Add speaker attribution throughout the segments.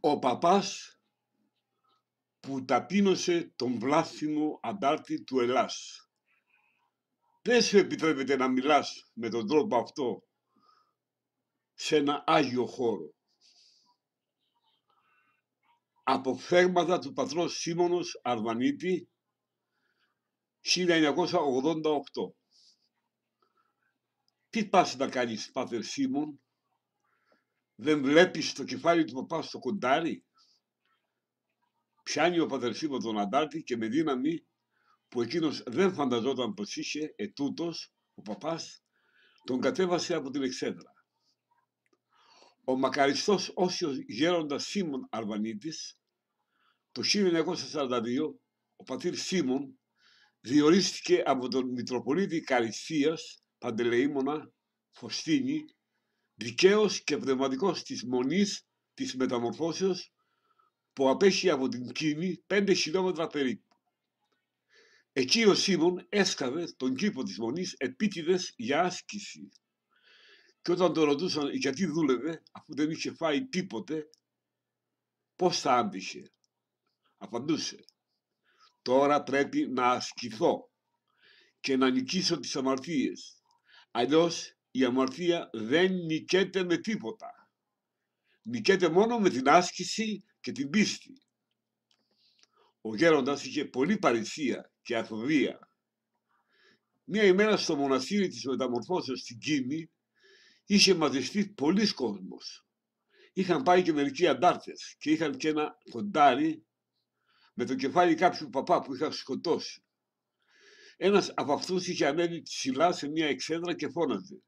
Speaker 1: ο παπάς που ταπείνωσε τον βλάσιμο αντάρτη του Ελλάς. Δεν σου επιτρέπεται να μιλάς με τον τρόπο αυτό σε ένα Άγιο χώρο. φέγματα του πατρός Σίμωνος Αρβανίτη 1988. Τι πας να κάνεις πάτερ Σίμων δεν βλέπεις το κεφάλι του παπάς στο κοντάρι. Πιάνει ο πατερσίμο τον αντάρτη και με δύναμη που εκείνος δεν φανταζόταν πως είχε, ετούτος, ο παπάς τον κατέβασε από την εξέδρα. Ο μακαριστός όσιος γέροντας Σίμων Αρβανίτης, το 1942, ο πατήρ Σίμων διορίστηκε από τον Μητροπολίτη Καριστίας Παντελεήμονα Φωστίνη δικαίος και πνευματικός της μονής της μεταμορφώσεως που απέχει από την Κίνη πέντε χιλιόμετρα περίπου. Εκεί ο Σίμων έσκαβε τον κήπο της Μονής επίτηδες για άσκηση. Και όταν τον ρωτούσαν γιατί δούλευε, αφού δεν είχε φάει τίποτε, πώς θα άντυχε. Απαντούσε, τώρα πρέπει να ασκηθώ και να νικήσω τις αμαρτίες. Αλλιώς η αμαρτία δεν νικέται με τίποτα. Νικέται μόνο με την άσκηση και την πίστη. Ο γέροντας είχε πολλή παρησία και αθωβία. Μία ημέρα στο μοναστήρι της μεταμορφώσεως στην Κίνη είχε μαζευτεί πολλοί κόσμος. Είχαν πάει και μερικοί αντάρτες και είχαν και ένα κοντάρι με το κεφάλι κάποιου παπά που είχαν σκοτώσει. Ένας από αυτούς είχε ανέβει ψηλά σε μια εξέδρα και φώναζε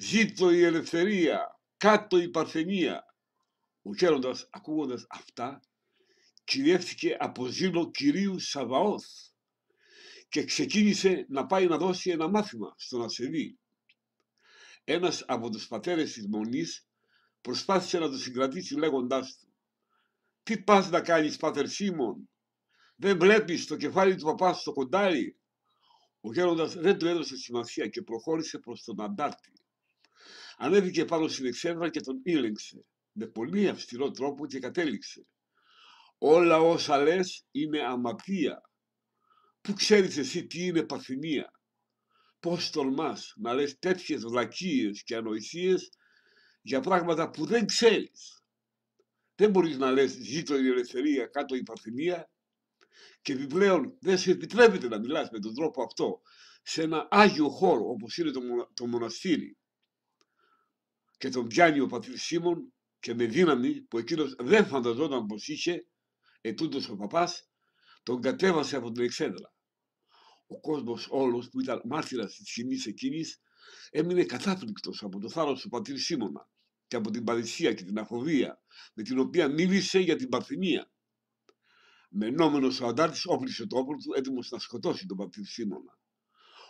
Speaker 1: Ζήτω η ελευθερία, κάτω η παρθενία. Ο Κέροντας ακούγοντας αυτά κυριεύτηκε από ζήλο κυρίου Σαβαώθ και ξεκίνησε να πάει να δώσει ένα μάθημα στον Ασεβή. Ένας από τους πατέρες της Μονής προσπάθησε να το συγκρατήσει λέγοντάς του «Τι πας να κάνεις πάτερ Σίμων, δεν βλέπεις το κεφάλι του παπάς στο κοντάρι». Ο γέροντας δεν του έδωσε σημασία και προχώρησε προς τον αντάρτη. Ανέβηκε πάνω στην εξέδρα και τον ήλεγξε με πολύ αυστηρό τρόπο και κατέληξε. Όλα όσα λες είναι αμαρτία. Πού ξέρεις εσύ τι είναι παθημία. Πώς τολμάς να λες τέτοιες βλακίες και ανοησίες για πράγματα που δεν ξέρεις. Δεν μπορείς να λες ζήτω η ελευθερία, κάτω η παθημία και επιπλέον δεν σε επιτρέπεται να μιλάς με τον τρόπο αυτό σε ένα άγιο χώρο όπως είναι το μοναστήρι και τον πιάνει ο πατήρ Σίμων και με δύναμη που εκείνος δεν φανταζόταν πως είχε, ετούντος ο παπάς, τον κατέβασε από την εξέδρα. Ο κόσμος όλος που ήταν μάρτυρας της σκηνής εκείνης, έμεινε κατάπληκτος από το θάρρος του πατήρ Σίμωνα και από την παρησία και την αφοβία με την οποία μίλησε για την Παρθυνία. Μενόμενος ο αντάρτης όπλησε το όπλο του έτοιμος να σκοτώσει τον πατήρ Σίμωνα.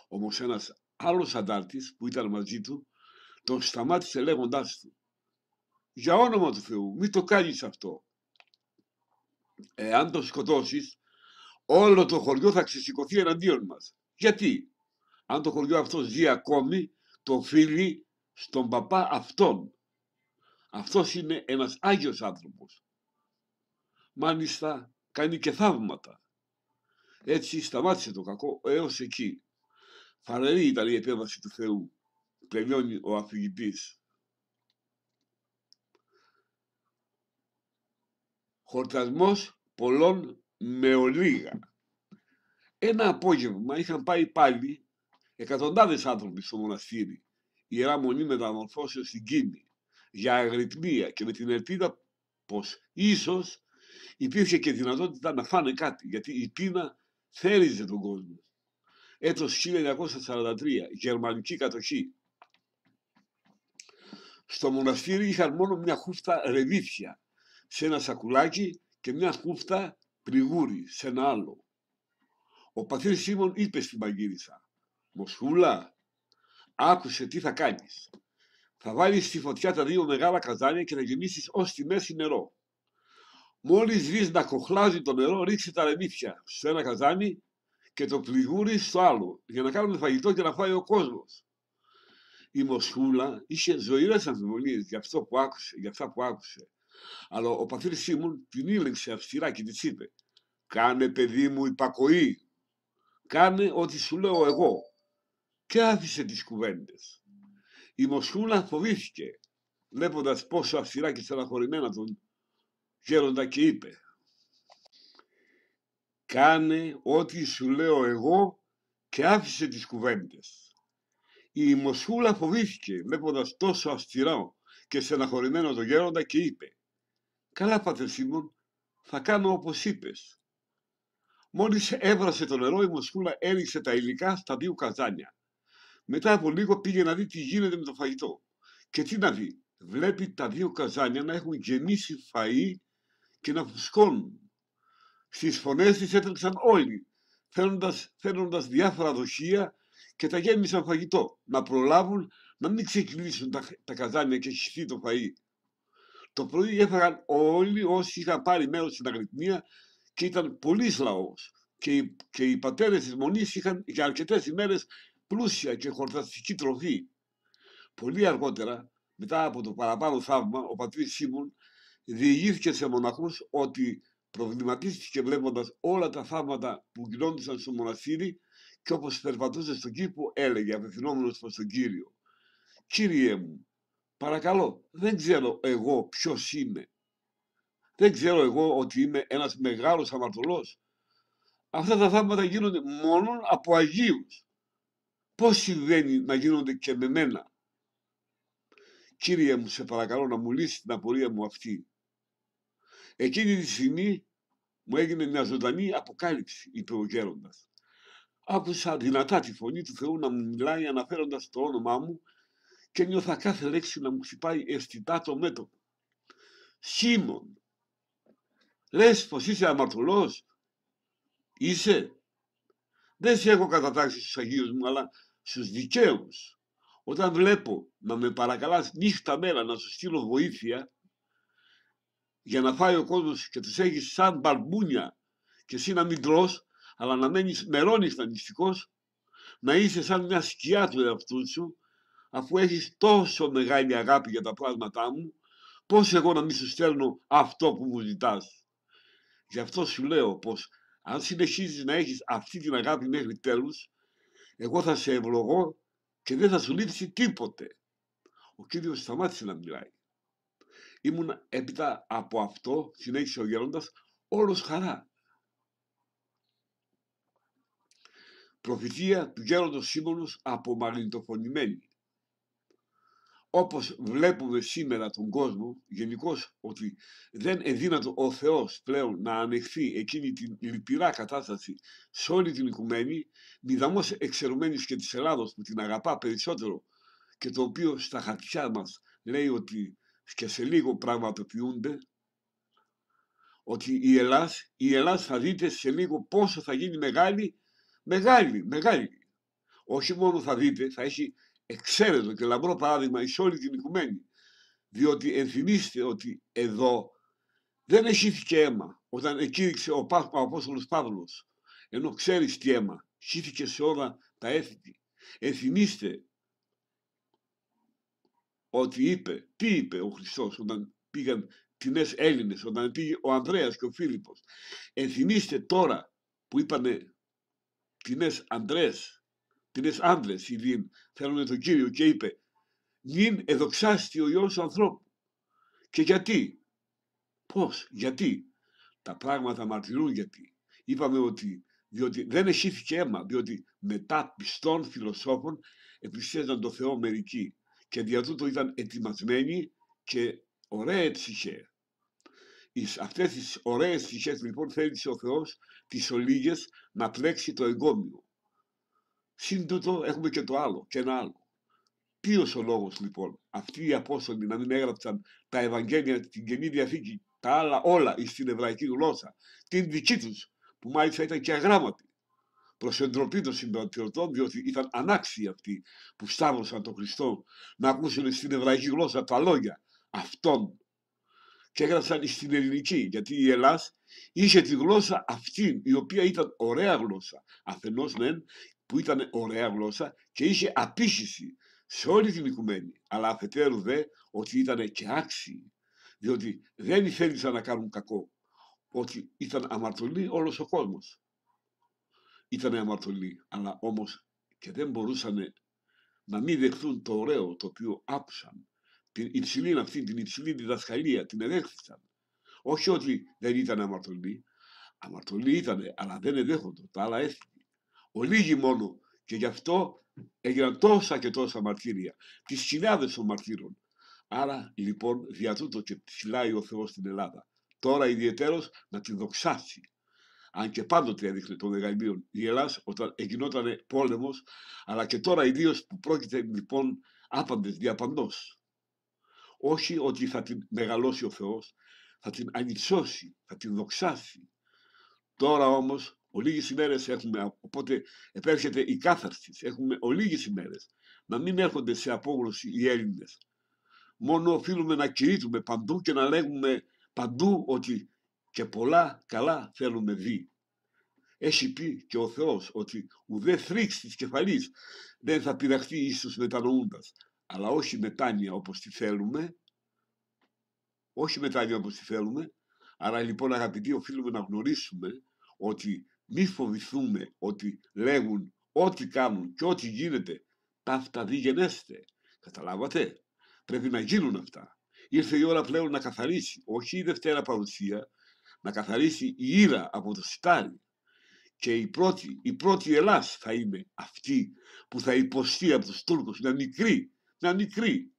Speaker 1: Όμως ένας άλλος αντάρτης που ήταν μαζί του τον σταμάτησε λέγοντάς του για όνομα του Θεού μην το κάνεις αυτό εάν το σκοτώσεις όλο το χωριό θα ξεσηκωθεί εναντίον μας γιατί αν το χωριό αυτός ζει ακόμη το οφείλει στον παπά αυτόν αυτός είναι ένας Άγιος άνθρωπος μάλιστα κάνει και θαύματα έτσι σταμάτησε το κακό έως εκεί φαρερή ήταν η επέμβαση του Θεού τελειώνει ο αφηγητής. Χορτασμός πολλών με ολίγα. Ένα απόγευμα είχαν πάει πάλι εκατοντάδες άνθρωποι στο μοναστήρι, η Ιερά Μονή Μεταμορφώσεως στην Κίνη, για αγρυπνία και με την ελπίδα πως ίσως υπήρχε και δυνατότητα να φάνε κάτι, γιατί η πείνα θέριζε τον κόσμο. Έτος 1943, γερμανική κατοχή. Στο μοναστήρι είχαν μόνο μια χούφτα ρεβίθια σε ένα σακουλάκι και μια χούφτα πριγούρι σε ένα άλλο. Ο πατήρ Σίμων είπε στην παγκύρισα «Μοσχούλα, άκουσε τι θα κάνεις. Θα βάλεις στη φωτιά τα δύο μεγάλα καζάνια και να γεμίσεις ως τη μέση νερό. Μόλις δεις να κοχλάζει το νερό, ρίξε τα ρεβίθια σε ένα καζάνι και το πληγούρι στο άλλο για να κάνουμε φαγητό και να φάει ο κόσμος η Μοσχούλα είχε ζωηρέ αμφιβολίε για αυτό που άκουσε, για αυτά που άκουσε. Αλλά ο πατήρ Σίμων την ήλεξε αυστηρά και της είπε: Κάνε παιδί μου υπακοή. Κάνε ό,τι σου λέω εγώ. Και άφησε τις κουβέντες. Η Μοσχούλα φοβήθηκε, βλέποντας πόσο αυστηρά και στεναχωρημένα τον γέροντα και είπε: Κάνε ό,τι σου λέω εγώ και άφησε τις κουβέντες. Η Μοσούλα φοβήθηκε βλέποντα τόσο αυστηρά και στεναχωρημένο τον γέροντα και είπε «Καλά πάτε Σίμων, θα κάνω όπως είπες». Μόλις έβρασε το νερό η Μοσούλα έριξε τα υλικά στα δύο καζάνια. Μετά από λίγο πήγε να δει τι γίνεται με το φαγητό. Και τι να δει, βλέπει τα δύο καζάνια να έχουν γεμίσει φαΐ και να φουσκώνουν. Στις φωνές της έτρεξαν όλοι, θέλοντας διάφορα δοχεία και τα γέμισαν φαγητό. Να προλάβουν να μην ξεκινήσουν τα, τα καζάνια και χυστεί το φαΐ. Το πρωί έφεραν όλοι όσοι είχαν πάρει μέρος στην αγρυπνία και ήταν πολύ λαός. Και, και οι πατέρες της Μονής είχαν για αρκετές ημέρες πλούσια και χορταστική τροφή. Πολύ αργότερα, μετά από το παραπάνω θαύμα, ο πατρίς Σίμων διηγήθηκε σε μοναχούς ότι προβληματίστηκε βλέποντας όλα τα θαύματα που γινόντουσαν στο μοναστήρι και όπως περπατούσε στον κήπο έλεγε απευθυνόμενος προς τον Κύριο «Κύριε μου, παρακαλώ, δεν ξέρω εγώ ποιος είμαι. Δεν ξέρω εγώ ότι είμαι ένας μεγάλος αμαρτωλός. Αυτά τα θαύματα γίνονται μόνο από Αγίους. Πώς συμβαίνει να γίνονται και με μένα. Κύριε μου, σε παρακαλώ να μου λύσεις την απορία μου αυτή. Εκείνη τη στιγμή μου έγινε μια ζωντανή αποκάλυψη, είπε ο γέροντας. Άκουσα δυνατά τη φωνή του Θεού να μου μιλάει αναφέροντας το όνομά μου και νιώθα κάθε λέξη να μου χτυπάει αισθητά το μέτωπο. Σίμων, λες πως είσαι αμαρτωλός, είσαι. Δεν σε έχω κατατάξει στους Αγίους μου, αλλά στους δικαίους. Όταν βλέπω να με παρακαλάς νύχτα μέρα να σου στείλω βοήθεια για να φάει ο κόσμος και τους έχεις σαν μπαρμπούνια και εσύ να μην τρως, αλλά να μένεις φανιστικό να είσαι σαν μια σκιά του εαυτού σου, αφού έχεις τόσο μεγάλη αγάπη για τα πράγματά μου, πώς εγώ να μην σου στέλνω αυτό που μου ζητάς. Γι' αυτό σου λέω πως αν συνεχίζεις να έχεις αυτή την αγάπη μέχρι τέλους, εγώ θα σε ευλογώ και δεν θα σου λείψει τίποτε. Ο κύριος σταμάτησε να μιλάει. Ήμουν έπειτα από αυτό, συνέχισε ο γέροντας, όλος χαρά. προφητεία του γέροντος Σίμωνος απομαγνητοφωνημένη. Όπως βλέπουμε σήμερα τον κόσμο, γενικώς ότι δεν είναι δύνατο ο Θεός πλέον να ανεχθεί εκείνη την λυπηρά κατάσταση σε όλη την οικουμένη, μηδαμός εξαιρουμένης και της Ελλάδος που την αγαπά περισσότερο και το οποίο στα χαρτιά μας λέει ότι και σε λίγο πραγματοποιούνται, ότι η Ελλάς, η Ελλάς θα δείτε σε λίγο πόσο θα γίνει μεγάλη μεγάλη, μεγάλη. Όχι μόνο θα δείτε, θα έχει εξαίρετο και λαμπρό παράδειγμα εις όλη την οικουμένη. Διότι ενθυμίστε ότι εδώ δεν εχύθηκε αίμα όταν εκήρυξε ο, Πα, ο Απόστολος Παύλος. Ενώ ξέρεις τι αίμα, χύθηκε σε όλα τα έθνη. Ενθυμίστε ότι είπε, τι είπε ο Χριστός όταν πήγαν τινές Έλληνες, όταν πήγε ο Ανδρέας και ο Φίλιππος. Ενθυμίστε τώρα που είπανε Τινές άντρες αντρέ, τι άντρε, άνδρε, δίν θέλουν τον κύριο και είπε, «Μην εδοξάστη ο ιό του ανθρώπου. Και γιατί, πώς, γιατί. Τα πράγματα μαρτυρούν γιατί. Είπαμε ότι διότι δεν εσύθηκε αίμα, διότι μετά πιστών φιλοσόφων επισκέφταν το Θεό μερικοί και δια τούτο ήταν ετοιμασμένοι και ωραία είχε Αυτές τις ωραίες φυσικές λοιπόν θέλησε ο Θεός τις ολίγες να πλέξει το εγκόμιο. Συν τούτο έχουμε και το άλλο, και ένα άλλο. Ποιος ο λόγος, λοιπόν αυτοί οι Απόστολοι να μην έγραψαν τα Ευαγγέλια, την Καινή Διαθήκη, τα άλλα όλα στην εβραϊκή γλώσσα, την δική τους, που μάλιστα ήταν και αγράμματη. προς εντροπή των συμπατριωτών, διότι ήταν ανάξιοι αυτοί που στάβωσαν τον Χριστό να ακούσουν στην εβραϊκή γλώσσα τα λόγια αυτών και έγραψαν στην ελληνική, γιατί η Ελλάς είχε τη γλώσσα αυτή, η οποία ήταν ωραία γλώσσα, αφενός ναι, που ήταν ωραία γλώσσα και είχε απίχυση σε όλη την οικουμένη, αλλά αφετέρου δε ότι ήταν και άξιοι, διότι δεν θέλησαν να κάνουν κακό, ότι ήταν αμαρτωλή όλος ο κόσμος. Ήταν αμαρτωλή, αλλά όμως και δεν μπορούσαν να μην δεχθούν το ωραίο το οποίο άκουσαν την υψηλή αυτή, την υψηλή διδασκαλία, την εδέχθησαν. Όχι ότι δεν ήταν αμαρτωλοί, αμαρτωλοί ήταν, αλλά δεν εδέχονταν τα άλλα έθνη. Ολίγοι μόνο και γι' αυτό έγιναν τόσα και τόσα μαρτύρια, τις χιλιάδες των μαρτύρων. Άρα λοιπόν δια τούτο και ψηλάει ο Θεός στην Ελλάδα. Τώρα ιδιαίτερο να την δοξάσει. Αν και πάντοτε έδειχνε το μεγαλείο η Ελλάδα όταν εγινόταν πόλεμος, αλλά και τώρα ιδίως που πρόκειται λοιπόν άπαντες διαπαντός όχι ότι θα την μεγαλώσει ο Θεός, θα την ανιψώσει, θα την δοξάσει. Τώρα όμως Ολίγες ημέρες έχουμε, οπότε επέρχεται η κάθαρση. Έχουμε ολίγες ημέρες. Να μην έρχονται σε απόγνωση οι Έλληνες. Μόνο οφείλουμε να κηρύττουμε παντού και να λέγουμε παντού ότι και πολλά καλά θέλουμε δει. Έχει πει και ο Θεός ότι ουδέ θρήξη της κεφαλής δεν θα πειραχθεί ίσως μετανοούντας αλλά όχι μετάνοια όπως τη θέλουμε, όχι μετάνοια όπως τη θέλουμε, άρα λοιπόν αγαπητοί οφείλουμε να γνωρίσουμε ότι μη φοβηθούμε ότι λέγουν ό,τι κάνουν και ό,τι γίνεται, τα αυτά διγενέστε. Καταλάβατε, πρέπει να γίνουν αυτά. Ήρθε η ώρα πλέον να καθαρίσει, όχι η Δευτέρα παρουσία, να καθαρίσει η ήρα από το σιτάρι. Και η πρώτη, η Ελλάς θα είναι αυτή που θα υποστεί από τους Τούρκους να μικρή να μικρή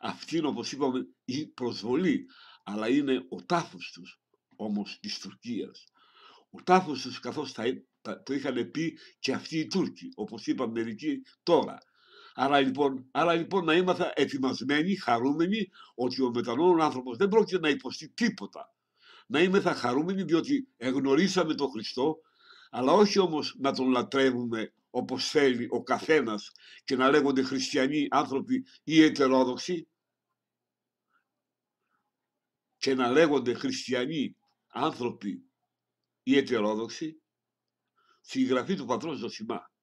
Speaker 1: Αυτή είναι όπως είπαμε η προσβολή, αλλά είναι ο τάφος τους όμως της Τουρκίας. Ο τάφος τους καθώς το είχαν πει και αυτοί οι Τούρκοι, όπως είπαν μερικοί τώρα. Άρα λοιπόν, άρα λοιπόν να είμαστε ετοιμασμένοι, χαρούμενοι ότι ο μετανόων άνθρωπος δεν πρόκειται να υποστεί τίποτα. Να είμαστε χαρούμενοι διότι εγνωρίσαμε τον Χριστό, αλλά όχι όμως να τον λατρεύουμε όπως θέλει ο καθένας και να λέγονται χριστιανοί άνθρωποι ή ετερόδοξοι και να λέγονται χριστιανοί άνθρωποι ή ετερόδοξοι στη γραφή του πατρός Ζωσιμά